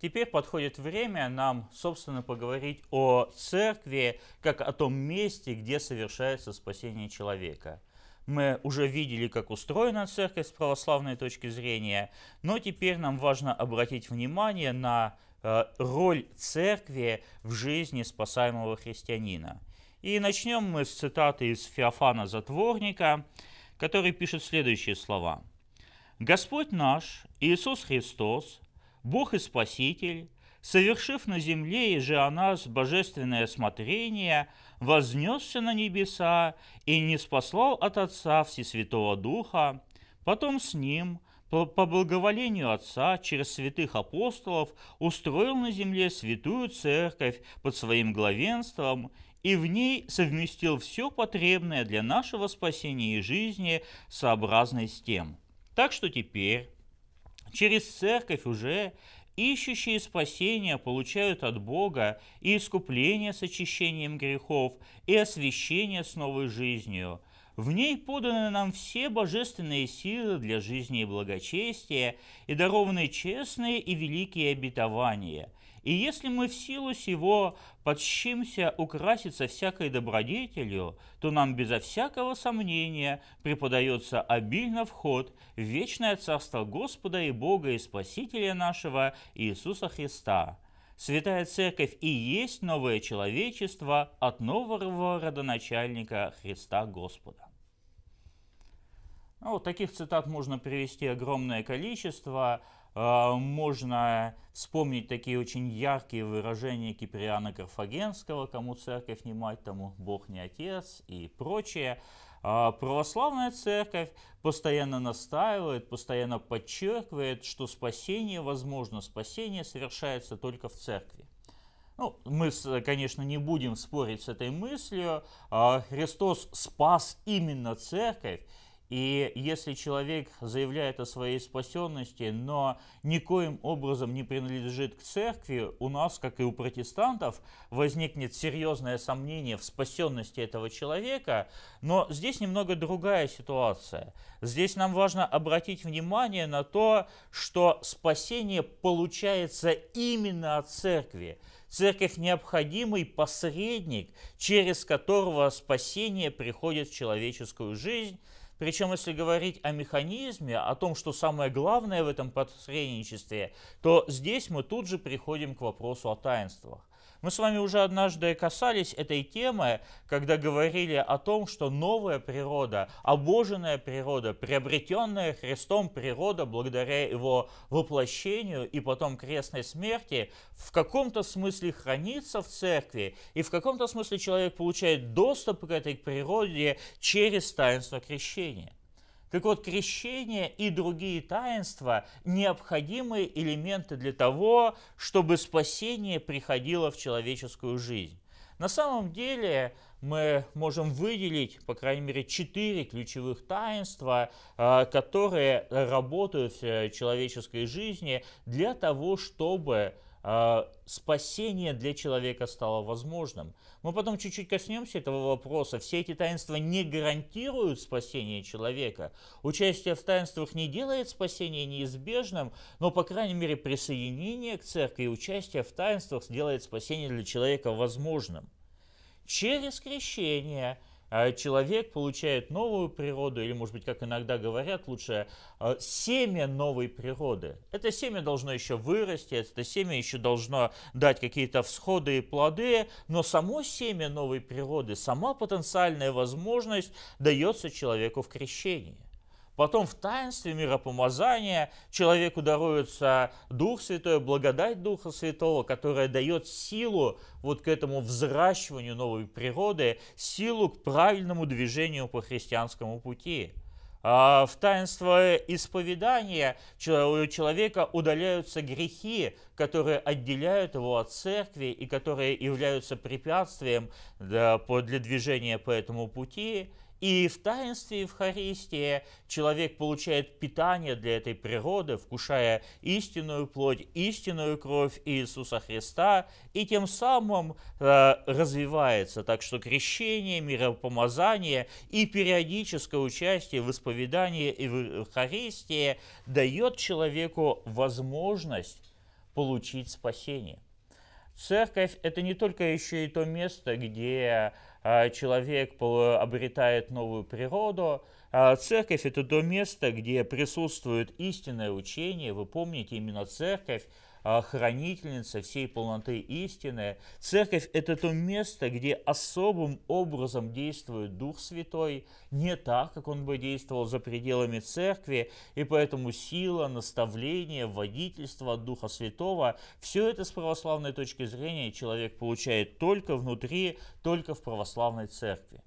Теперь подходит время нам, собственно, поговорить о церкви, как о том месте, где совершается спасение человека. Мы уже видели, как устроена церковь с православной точки зрения, но теперь нам важно обратить внимание на э, роль церкви в жизни спасаемого христианина. И начнем мы с цитаты из Феофана Затворника, который пишет следующие слова. «Господь наш, Иисус Христос, Бог и Спаситель, совершив на земле и же о нас божественное смотрение, вознесся на небеса и не спаслал от Отца Всесвятого Духа, потом с Ним, по благоволению Отца, через святых апостолов, устроил на земле святую церковь под своим главенством и в ней совместил все потребное для нашего спасения и жизни сообразно с тем. Так что теперь Через церковь уже ищущие спасения получают от Бога и искупление с очищением грехов, и освящение с новой жизнью. В ней поданы нам все божественные силы для жизни и благочестия, и дарованы честные и великие обетования – и если мы в силу сего подщимся украситься всякой добродетелью, то нам безо всякого сомнения преподается обильно вход в вечное царство Господа и Бога и Спасителя нашего Иисуса Христа. Святая Церковь и есть новое человечество от нового родоначальника Христа Господа. Ну, вот таких цитат можно привести огромное количество – а, можно вспомнить такие очень яркие выражения Киприана Карфагенского «Кому церковь не мать, тому Бог не отец» и прочее. А, православная церковь постоянно настаивает, постоянно подчеркивает, что спасение возможно, спасение совершается только в церкви. Ну, мы, конечно, не будем спорить с этой мыслью. А, Христос спас именно церковь, и если человек заявляет о своей спасенности, но никоим образом не принадлежит к церкви, у нас, как и у протестантов, возникнет серьезное сомнение в спасенности этого человека. Но здесь немного другая ситуация. Здесь нам важно обратить внимание на то, что спасение получается именно от церкви. Церковь необходимый посредник, через которого спасение приходит в человеческую жизнь – причем, если говорить о механизме, о том, что самое главное в этом посредничестве, то здесь мы тут же приходим к вопросу о таинствах. Мы с вами уже однажды касались этой темы, когда говорили о том, что новая природа, обоженная природа, приобретенная Христом природа благодаря его воплощению и потом крестной смерти, в каком-то смысле хранится в церкви, и в каком-то смысле человек получает доступ к этой природе через таинство крещения. Так вот, крещение и другие таинства – необходимые элементы для того, чтобы спасение приходило в человеческую жизнь. На самом деле мы можем выделить, по крайней мере, четыре ключевых таинства, а, которые работают в человеческой жизни для того, чтобы Э, спасение для человека стало возможным. Мы потом чуть-чуть коснемся этого вопроса. Все эти таинства не гарантируют спасение человека. Участие в таинствах не делает спасение неизбежным, но, по крайней мере, присоединение к церкви и участие в таинствах делает спасение для человека возможным. Через крещение – а человек получает новую природу, или, может быть, как иногда говорят, лучше а, семя новой природы. Это семя должно еще вырасти, это семя еще должно дать какие-то всходы и плоды, но само семя новой природы, сама потенциальная возможность дается человеку в крещении. Потом в таинстве миропомазания человеку даруется Дух Святой, благодать Духа Святого, которая дает силу вот к этому взращиванию новой природы, силу к правильному движению по христианскому пути. А в таинстве исповедания у человека удаляются грехи, которые отделяют его от церкви и которые являются препятствием для движения по этому пути. И в таинстве Евхаристии человек получает питание для этой природы, вкушая истинную плоть, истинную кровь Иисуса Христа, и тем самым э, развивается. Так что крещение, миропомазание и периодическое участие в исповедании Евхаристии дает человеку возможность получить спасение. Церковь – это не только еще и то место, где а, человек обретает новую природу. А, церковь – это то место, где присутствует истинное учение. Вы помните, именно церковь а, хранительница всей полноты истины. Церковь – это то место, где особым образом действует Дух Святой, не так, как он бы действовал за пределами церкви, и поэтому сила, наставление, водительство от Духа Святого – все это с православной точки зрения человек получает только внутри, только в православной церкви.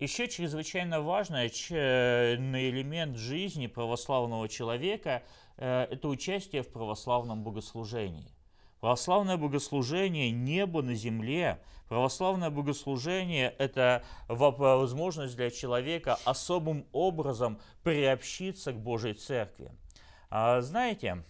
Еще чрезвычайно важный элемент жизни православного человека э, – это участие в православном богослужении. Православное богослужение – небо на земле. Православное богослужение – это возможность для человека особым образом приобщиться к Божьей Церкви. А знаете,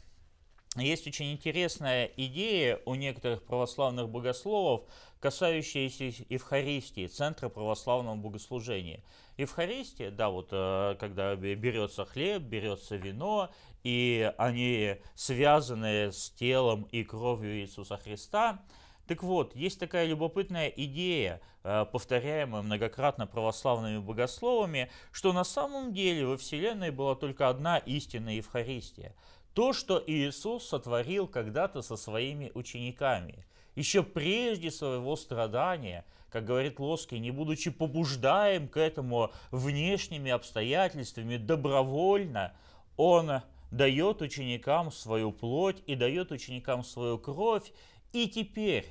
есть очень интересная идея у некоторых православных богословов, касающаяся Евхаристии, Центра православного богослужения. Евхаристия, да, вот э, когда берется хлеб, берется вино, и они связаны с телом и кровью Иисуса Христа, так вот, есть такая любопытная идея, э, повторяемая многократно православными богословами, что на самом деле во Вселенной была только одна истинная Евхаристия. То, что Иисус сотворил когда-то со своими учениками, еще прежде своего страдания, как говорит Лоски, не будучи побуждаем к этому внешними обстоятельствами, добровольно, Он дает ученикам свою плоть и дает ученикам свою кровь. И теперь,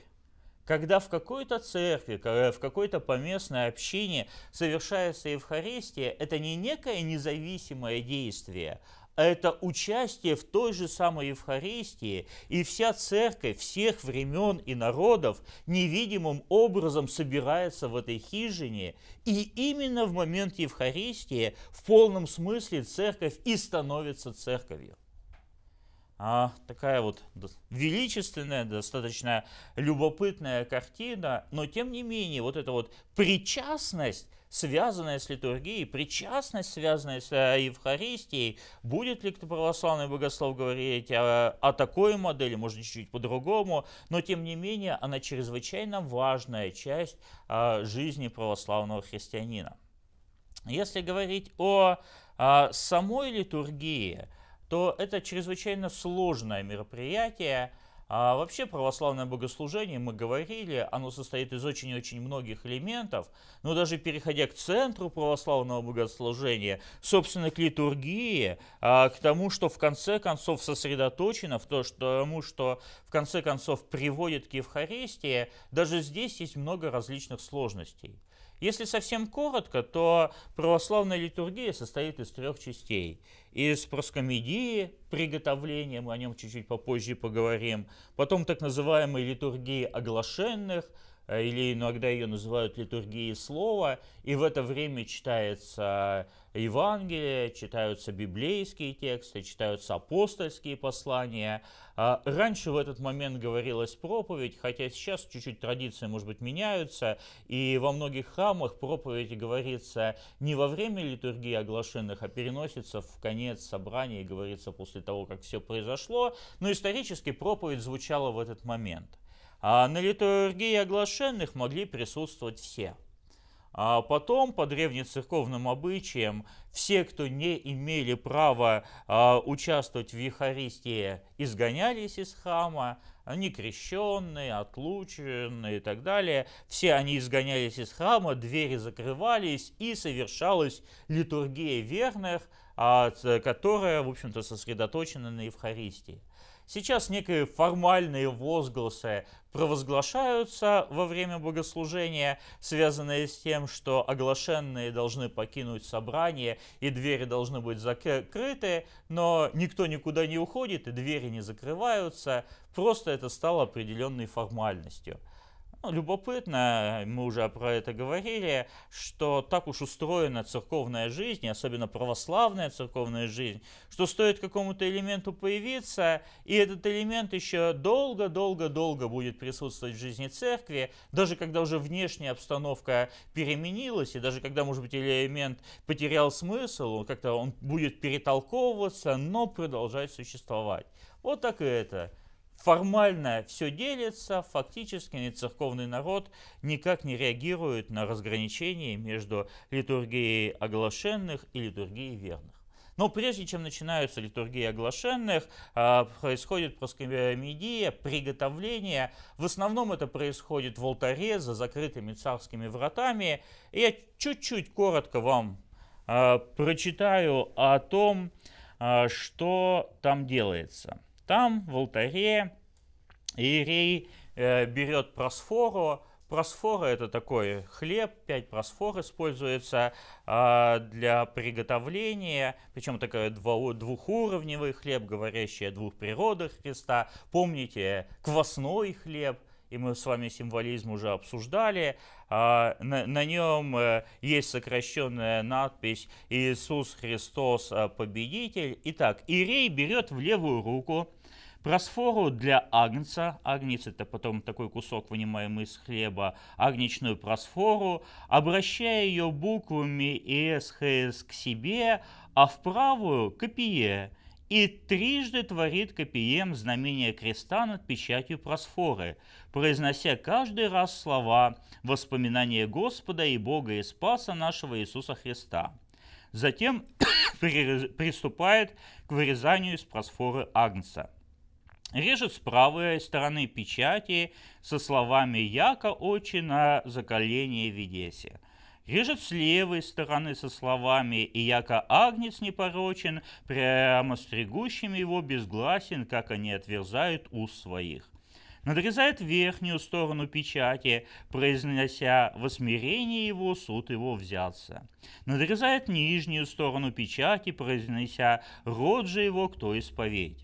когда в какой-то церкви, э, в какой-то поместной общине совершается Евхаристия, это не некое независимое действие, а это участие в той же самой Евхаристии, и вся церковь всех времен и народов невидимым образом собирается в этой хижине, и именно в момент Евхаристии в полном смысле церковь и становится церковью. А, такая вот величественная, достаточно любопытная картина, но тем не менее вот эта вот причастность связанная с литургией, причастность, связанная с э, Евхаристией. Будет ли кто православный богослов говорить о, о такой модели, может, чуть-чуть по-другому, но тем не менее она чрезвычайно важная часть а, жизни православного христианина. Если говорить о а, самой литургии, то это чрезвычайно сложное мероприятие – а вообще православное богослужение, мы говорили, оно состоит из очень-очень многих элементов, но даже переходя к центру православного богослужения, собственно, к литургии, а, к тому, что в конце концов сосредоточено, в то, что в конце концов приводит к Евхаристии, даже здесь есть много различных сложностей. Если совсем коротко, то православная литургия состоит из трех частей. Из проскомедии, приготовления, мы о нем чуть-чуть попозже поговорим, потом так называемой литургии оглашенных – Э, или иногда ее называют литургией слова, и в это время читается Евангелие, читаются библейские тексты, читаются апостольские послания. А раньше в этот момент говорилась проповедь, хотя сейчас чуть-чуть традиции, может быть, меняются, и во многих храмах проповедь говорится не во время литургии оглашенных, а переносится в конец собрания и говорится после того, как все произошло, но исторически проповедь звучала в этот момент. А на литургии оглашенных могли присутствовать все. А потом, по древнецерковным обычаям, все, кто не имели права а, участвовать в Евхаристии, изгонялись из храма, они крещенные, отлученные и так далее. Все они изгонялись из храма, двери закрывались и совершалась литургия верных, а, которая, в общем-то, сосредоточена на Евхаристии. Сейчас некие формальные возгласы провозглашаются во время богослужения, связанные с тем, что оглашенные должны покинуть собрание и двери должны быть закрыты, но никто никуда не уходит и двери не закрываются, просто это стало определенной формальностью. Ну, любопытно, мы уже про это говорили, что так уж устроена церковная жизнь, особенно православная церковная жизнь, что стоит какому-то элементу появиться, и этот элемент еще долго-долго-долго будет присутствовать в жизни церкви, даже когда уже внешняя обстановка переменилась, и даже когда, может быть, элемент потерял смысл, он как-то он будет перетолковываться, но продолжать существовать. Вот так и это. Формально все делится, фактически церковный народ никак не реагирует на разграничение между литургией оглашенных и литургией верных. Но прежде чем начинаются литургии оглашенных, а, происходит проскомедия, приготовление. В основном это происходит в алтаре за закрытыми царскими вратами. И я чуть-чуть коротко вам а, прочитаю о том, а, что там делается. Там, в алтаре, Иерей э, берет просфору. Просфора – это такой хлеб, 5 просфор используется э, для приготовления. Причем такой двухуровневый хлеб, говорящий о двух природах Христа. Помните, квасной хлеб – и мы с вами символизм уже обсуждали. А, на, на нем э, есть сокращенная надпись «Иисус Христос э, победитель». Итак, Ирей берет в левую руку Просфору для агнца. Агнец – это потом такой кусок, вынимаемый из хлеба. Агничную просфору, обращая ее буквами ИС, к себе, а в правую – копие. И трижды творит копием знамение креста над печатью просфоры, произнося каждый раз слова «Воспоминание Господа и Бога и Спаса нашего Иисуса Христа». Затем приступает к вырезанию из просфоры агнца – режет с правой стороны печати со словами «Яко очи на заколение ведесе». Режет с левой стороны со словами «И яко агнец непорочен, прямо стригущим его безгласен, как они отверзают уст своих». Надрезает верхнюю сторону печати, произнося «Во смирение его суд его взялся». Надрезает нижнюю сторону печати, произнося «Род же его кто исповедь».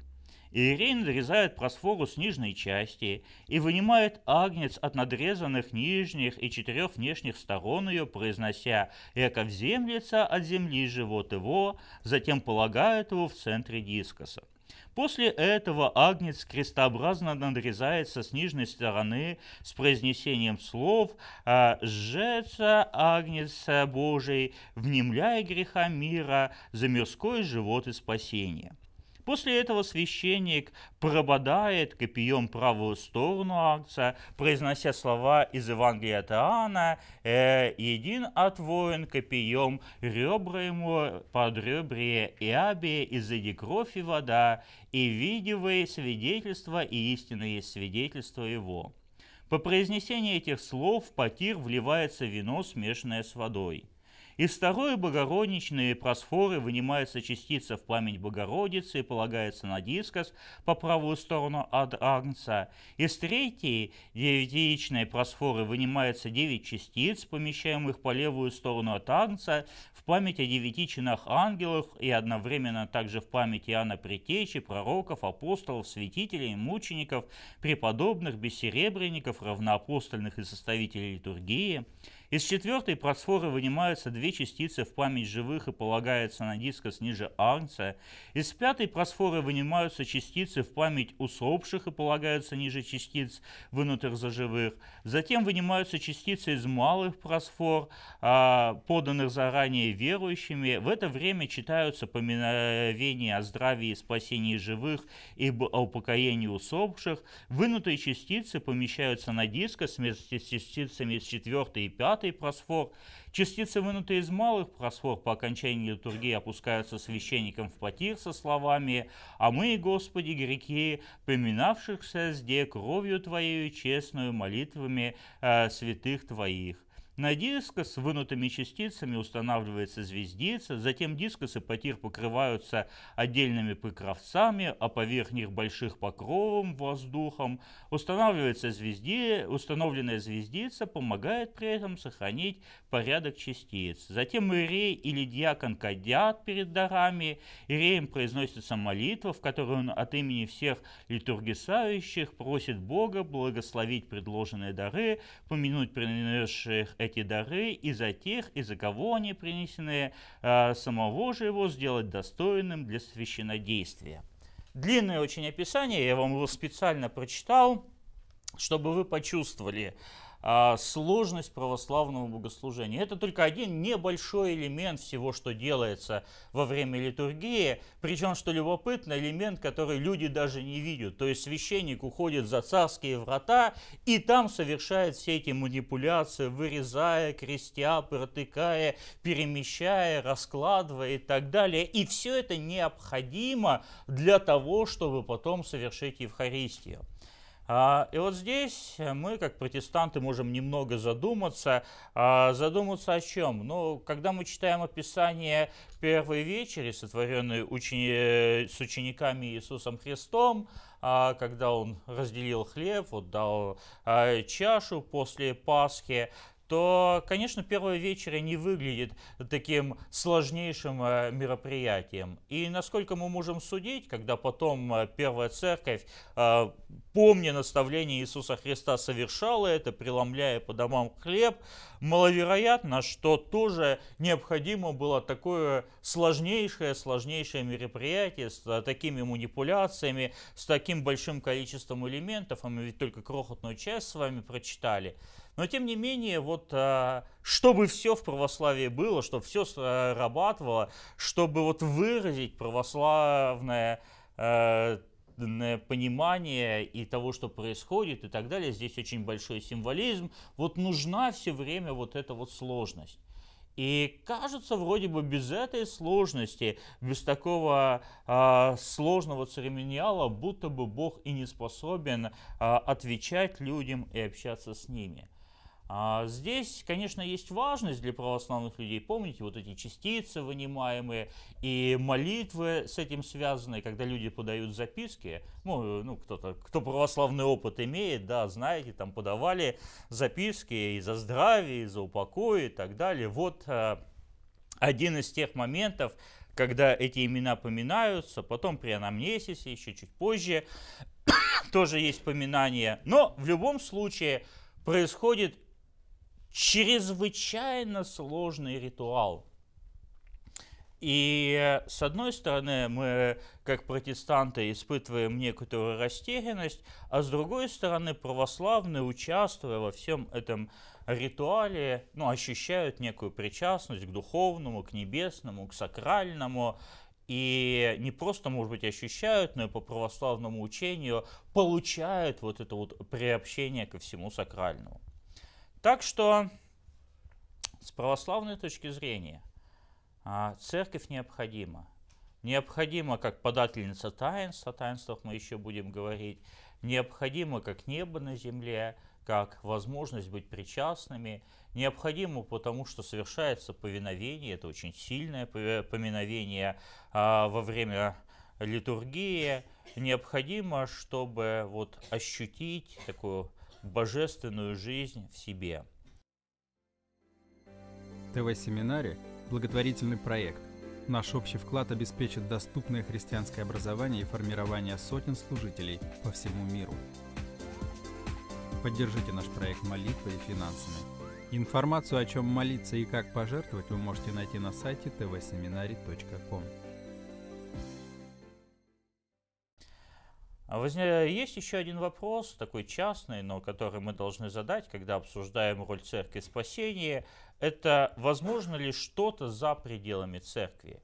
Иерей надрезает просфору с нижней части и вынимает агнец от надрезанных нижних и четырех внешних сторон ее, произнося «Эков землица от земли живот его», затем полагает его в центре дискоса. После этого агнец крестообразно надрезается с нижней стороны с произнесением слов «Жжется а агнец Божий, внемляя греха мира за мирской живот и спасение». После этого священник прободает копьем правую сторону акция, произнося слова из Евангелия от Иоанна, «Э, «Един от воин копьем, ребра ему под ребре и абе, изыди кровь и вода, и видевые свидетельства, и истина есть свидетельство его». По произнесении этих слов потир вливается вино, смешанное с водой – из второй богороничной просфоры вынимается частица в память Богородицы и полагается на дискос по правую сторону от агнца. Из третьей девятиичной просфоры вынимается девять частиц, помещаемых по левую сторону от агнца в память о девяти чинах ангелов и одновременно также в память Иоанна Притечи, пророков, апостолов, святителей, мучеников, преподобных, бессеребренников, равноапостольных и составителей литургии – из четвертой просфоры вынимаются две частицы в память живых и полагается на дискос ниже Арнца. Из пятой просфоры вынимаются частицы в память усопших и полагаются ниже частиц вынутых за живых. Затем вынимаются частицы из малых просфор, а, поданных заранее верующими. В это время читаются поминовения о здравии и спасении живых и о упокоении усопших. Вынутые частицы помещаются на дискос вместе с частицами из четвертой и пятой сжатый просфор. Частицы, вынутые из малых просфор по окончании литургии, опускаются священником в потир со словами «А мы, Господи, греки, поминавшихся сде кровью Твоею честную молитвами э, святых Твоих». На диско с вынутыми частицами устанавливается звездица, затем дискосы потир покрываются отдельными покровцами, а поверх них больших покровом, воздухом. Устанавливается звезде, установленная звездица помогает при этом сохранить порядок частиц. Затем ирей или диакон кадят перед дарами. Иреем произносится молитва, в которой он от имени всех литургисающих просит Бога благословить предложенные дары, помянуть принесших эти дары, и за тех, и за кого они принесены, э, самого же его сделать достойным для священодействия. Длинное очень описание, я вам его специально прочитал, чтобы вы почувствовали, а, сложность православного богослужения. Это только один небольшой элемент всего, что делается во время литургии. Причем, что любопытно, элемент, который люди даже не видят. То есть священник уходит за царские врата и там совершает все эти манипуляции, вырезая, крестя, протыкая, перемещая, раскладывая и так далее. И все это необходимо для того, чтобы потом совершить Евхаристию. А, и вот здесь мы, как протестанты, можем немного задуматься. А, задуматься о чем? Ну, когда мы читаем описание первой вечери, сотворенной учени... с учениками Иисусом Христом, а, когда он разделил хлеб, вот дал чашу после Пасхи, то, конечно, первый вечер не выглядит таким сложнейшим э, мероприятием. И насколько мы можем судить, когда потом э, Первая Церковь, э, помня наставление Иисуса Христа, совершала это, преломляя по домам хлеб, маловероятно, что тоже необходимо было такое сложнейшее, сложнейшее мероприятие с такими манипуляциями, с таким большим количеством элементов, а мы ведь только крохотную часть с вами прочитали – но тем не менее, вот а, чтобы все в православии было, чтобы все срабатывало, чтобы вот выразить православное э, понимание и того, что происходит и так далее. Здесь очень большой символизм. Вот нужна все время вот эта вот сложность. И кажется, вроде бы без этой сложности, без такого э, сложного церемониала, будто бы Бог и не способен э, отвечать людям и общаться с ними. А здесь, конечно, есть важность для православных людей. Помните, вот эти частицы вынимаемые и молитвы с этим связаны, когда люди подают записки. Ну, ну кто-то, кто православный опыт имеет, да, знаете, там подавали записки и за здравие, и за упокой и так далее. Вот э, один из тех моментов, когда эти имена поминаются, потом при анамнезисе, еще чуть позже тоже есть поминание. Но в любом случае происходит чрезвычайно сложный ритуал. И с одной стороны, мы, как протестанты, испытываем некоторую растерянность, а с другой стороны, православные, участвуя во всем этом ритуале, ну, ощущают некую причастность к духовному, к небесному, к сакральному, и не просто, может быть, ощущают, но и по православному учению получают вот это вот приобщение ко всему сакральному. Так что с православной точки зрения а, церковь необходима. Необходима как подательница таинств, о таинствах мы еще будем говорить. Необходима как небо на земле, как возможность быть причастными. Необходимо, потому что совершается повиновение, это очень сильное поминовение а, во время литургии. Необходимо, чтобы вот ощутить такую божественную жизнь в себе. ТВ-семинаре – благотворительный проект. Наш общий вклад обеспечит доступное христианское образование и формирование сотен служителей по всему миру. Поддержите наш проект молитвой и финансами. Информацию, о чем молиться и как пожертвовать, вы можете найти на сайте tvseminary.com. А есть еще один вопрос, такой частный, но который мы должны задать, когда обсуждаем роль церкви в спасении. Это возможно ли что-то за пределами церкви?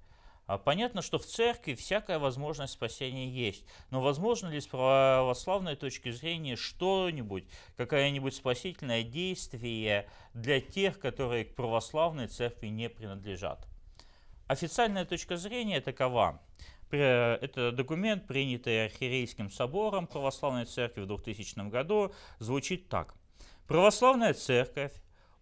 А понятно, что в церкви всякая возможность спасения есть, но возможно ли с православной точки зрения что-нибудь, какое-нибудь спасительное действие для тех, которые к православной церкви не принадлежат? Официальная точка зрения такова. Э, это документ, принятый Архиерейским собором Православной Церкви в 2000 году, звучит так. Православная Церковь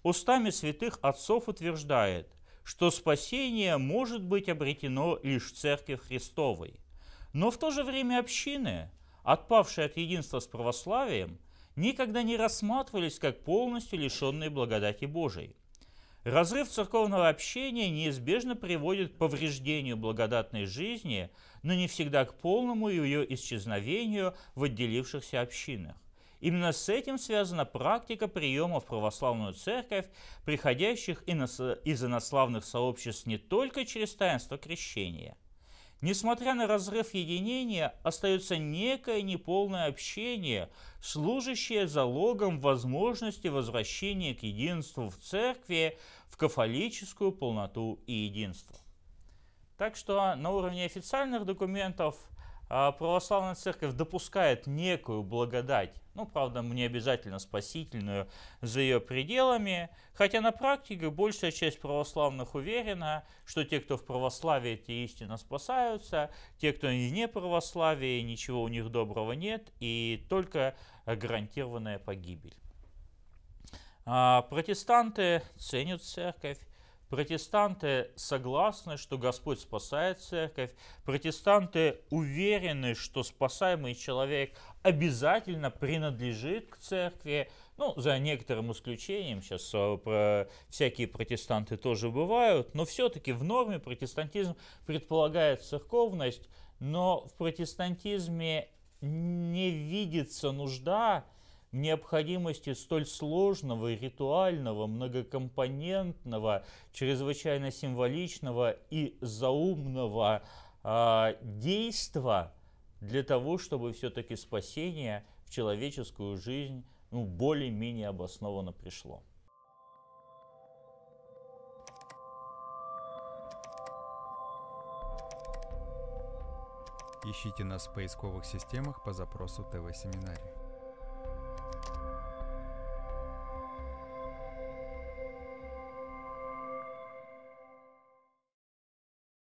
устами святых отцов утверждает, что спасение может быть обретено лишь в Церкви Христовой. Но в то же время общины, отпавшие от единства с православием, никогда не рассматривались как полностью лишенные благодати Божией – Разрыв церковного общения неизбежно приводит к повреждению благодатной жизни, но не всегда к полному ее исчезновению в отделившихся общинах. Именно с этим связана практика приема в православную церковь приходящих из инославных сообществ не только через таинство крещения – Несмотря на разрыв единения, остается некое неполное общение, служащее залогом возможности возвращения к единству в церкви, в кафолическую полноту и единство. Так что на уровне официальных документов – а православная церковь допускает некую благодать, ну, правда, не обязательно спасительную, за ее пределами, хотя на практике большая часть православных уверена, что те, кто в православии, те истинно спасаются, те, кто и не православие, ничего у них доброго нет, и только гарантированная погибель. А протестанты ценят церковь, Протестанты согласны, что Господь спасает церковь. Протестанты уверены, что спасаемый человек обязательно принадлежит к церкви. Ну, за некоторым исключением, сейчас а, про всякие протестанты тоже бывают, но все-таки в норме протестантизм предполагает церковность, но в протестантизме не видится нужда необходимости столь сложного, ритуального, многокомпонентного, чрезвычайно символичного и заумного э, действа для того, чтобы все-таки спасение в человеческую жизнь ну, более-менее обоснованно пришло. Ищите нас в поисковых системах по запросу ТВ-семинарий.